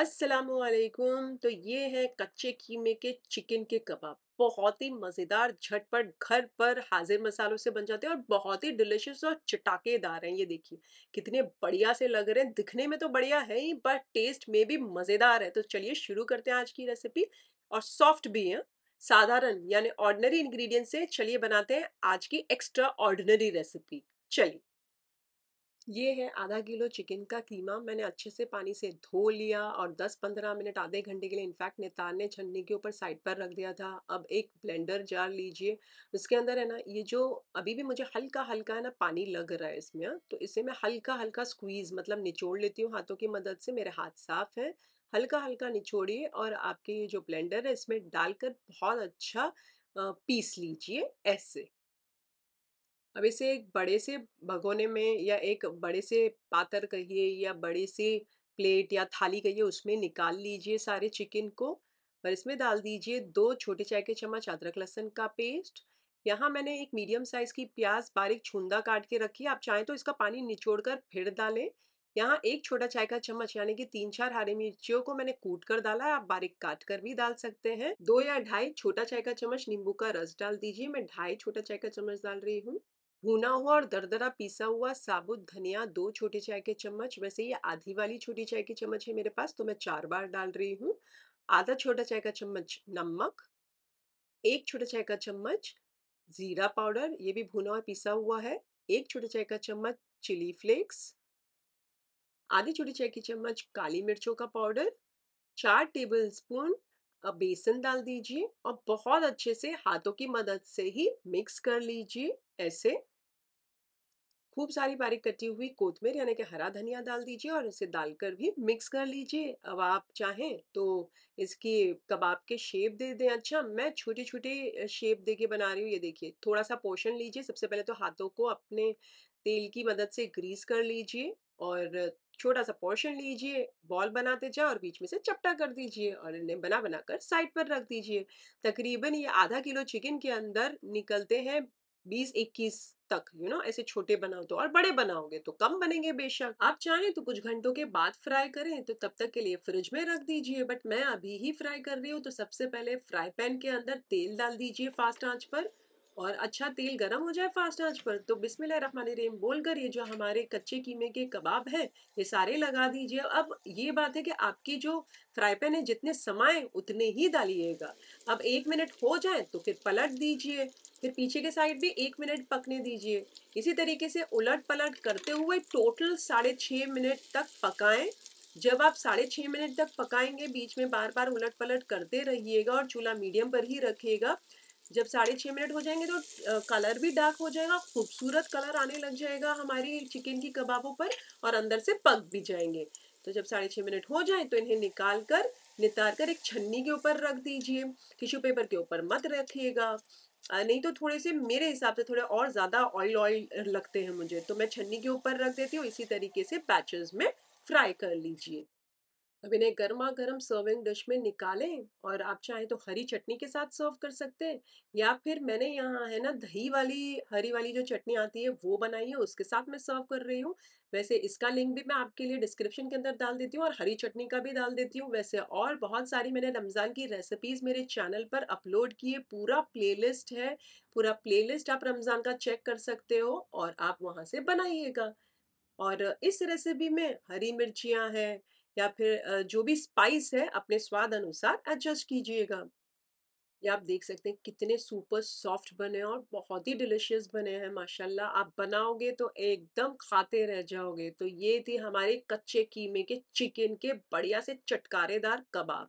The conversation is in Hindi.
असलकुम तो ये है कच्चे कीमे के चिकन के कबाब बहुत ही मज़ेदार झटपट घर पर हाजिर मसालों से बन जाते हैं और बहुत ही डिलिशियस और चटाकेदार हैं ये देखिए कितने बढ़िया से लग रहे हैं दिखने में तो बढ़िया है ही बट टेस्ट में भी मज़ेदार है तो चलिए शुरू करते हैं आज की रेसिपी और सॉफ्ट भी है साधारण यानी ऑर्डनरी इन्ग्रीडियंट से चलिए बनाते हैं आज की एक्स्ट्रा ऑर्डनरी रेसिपी चलिए ये है आधा किलो चिकन का कीमा मैंने अच्छे से पानी से धो लिया और 10-15 मिनट आधे घंटे के लिए इनफैक्ट नितारने छन्नी के ऊपर साइड पर रख दिया था अब एक ब्लेंडर जार लीजिए उसके अंदर है ना ये जो अभी भी मुझे हल्का हल्का है ना पानी लग रहा है इसमें हाँ, तो इसे मैं हल्का हल्का स्क्वीज़ मतलब निचोड़ लेती हूँ हाथों की मदद से मेरे हाथ साफ हैं हल्का हल्का निचोड़िए और आपके ये जो ब्लेंडर है इसमें डालकर बहुत अच्छा पीस लीजिए ऐसे अब इसे एक बड़े से भगोने में या एक बड़े से पातर कहिए या बड़े से प्लेट या थाली कहिए उसमें निकाल लीजिए सारे चिकन को और इसमें डाल दीजिए दो छोटे चाय के चम्मच अदरक लहसन का पेस्ट यहाँ मैंने एक मीडियम साइज़ की प्याज बारीक छूंदा काट के रखी है आप चाहें तो इसका पानी निचोड़ कर फिर डालें यहाँ एक छोटा चाय का चम्मच यानी कि तीन चार हरी मिर्चियों को मैंने कूट कर डाला है आप बारीक काट कर भी डाल सकते हैं दो या ढाई छोटा चाय का चम्मच नींबू का रस डाल दीजिए मैं ढाई छोटा चाय का चम्मच डाल रही हूँ भुना हुआ और दरदरा पीसा हुआ साबुत धनिया दो छोटे चाय के चम्मच वैसे ये आधी वाली छोटी चाय की चम्मच है मेरे पास तो मैं चार बार डाल रही हूँ आधा छोटा चाय का चम्मच नमक एक छोटा चाय का चम्मच जीरा पाउडर ये भी भुना और पीसा हुआ है एक छोटे चाय का चम्मच चिली फ्लेक्स आधी छोटी चाय की चम्मच काली मिर्चों का पाउडर चार टेबल स्पून बेसन डाल दीजिए और बहुत अच्छे से हाथों की मदद से ही मिक्स कर लीजिए ऐसे खूब सारी बारीक कटी हुई कोथमेर यानी कि हरा धनिया डाल दीजिए और इसे डालकर भी मिक्स कर लीजिए अब आप चाहें तो इसकी कबाब के शेप दे दें अच्छा मैं छोटे छोटे शेप दे के बना रही हूँ ये देखिए थोड़ा सा पोर्शन लीजिए सबसे पहले तो हाथों को अपने तेल की मदद से ग्रीस कर लीजिए और छोटा सा पोर्शन लीजिए बॉल बनाते जाए और बीच में से चपटा कर दीजिए और इन्हें बना बनाकर साइड पर रख दीजिए तकरीबन ये आधा किलो चिकन के अंदर निकलते हैं बीस इक्कीस तक यू you नो know, ऐसे छोटे बनाओ तो और बड़े बनाओगे तो कम बनेंगे बेशक आप चाहें तो कुछ घंटों के बाद फ्राई करें तो तब तक के लिए फ्रिज में रख दीजिए बट मैं अभी ही फ्राई कर रही हूँ तो सबसे पहले फ्राई पैन के अंदर तेल डाल दीजिए फास्ट आंच पर और अच्छा तेल गर्म हो जाए फास्ट आंच पर तो बिस्मिल्लाह रहमान रहीम बोलकर ये जो हमारे कच्चे कीमे के कबाब हैं ये सारे लगा दीजिए अब ये बात है कि आपकी जो फ्राई पैन है जितने समाए उतने ही डालिएगा अब एक मिनट हो जाए तो फिर पलट दीजिए फिर पीछे के साइड भी एक मिनट पकने दीजिए इसी तरीके से उलट पलट करते हुए टोटल साढ़े छः मिनट तक पकाएं जब आप साढ़े छः मिनट तक पकाएंगे बीच में बार बार उलट पलट करते रहिएगा और चूल्हा मीडियम पर ही रखिएगा जब साढ़े छः मिनट हो जाएंगे तो कलर भी डार्क हो जाएगा खूबसूरत कलर आने लग जाएगा हमारी चिकन की कबाबों पर और अंदर से पक भी जाएंगे तो जब साढ़े छः मिनट हो जाए तो इन्हें निकाल कर नितार कर एक छन्नी के ऊपर रख दीजिए टिश्यू पेपर के ऊपर मत रखिएगा नहीं तो थोड़े से मेरे हिसाब से थोड़े और ज़्यादा ऑयल ऑयल लगते हैं मुझे तो मैं छन्नी के ऊपर रख देती हूँ इसी तरीके से पैचेज में फ्राई कर लीजिए अब इन्हें गर्मा गर्म सर्विंग डिश में निकालें और आप चाहें तो हरी चटनी के साथ सर्व कर सकते हैं या फिर मैंने यहाँ है ना दही वाली हरी वाली जो चटनी आती है वो बनाई है उसके साथ मैं सर्व कर रही हूँ वैसे इसका लिंक भी मैं आपके लिए डिस्क्रिप्शन के अंदर डाल देती हूँ और हरी चटनी का भी डाल देती हूँ वैसे और बहुत सारी मैंने रमज़ान की रेसिपीज़ मेरे चैनल पर अपलोड की है पूरा प्ले है पूरा प्ले आप रमज़ान का चेक कर सकते हो और आप वहाँ से बनाइएगा और इस रेसिपी में हरी मिर्चियाँ हैं या फिर जो भी स्पाइस है अपने स्वाद अनुसार एडजस्ट कीजिएगा ये आप देख सकते हैं कितने सुपर सॉफ्ट बने और बहुत ही डिलिशियस बने हैं माशाल्लाह आप बनाओगे तो एकदम खाते रह जाओगे तो ये थी हमारे कच्चे कीमे के चिकन के बढ़िया से चटकारेदार कबाब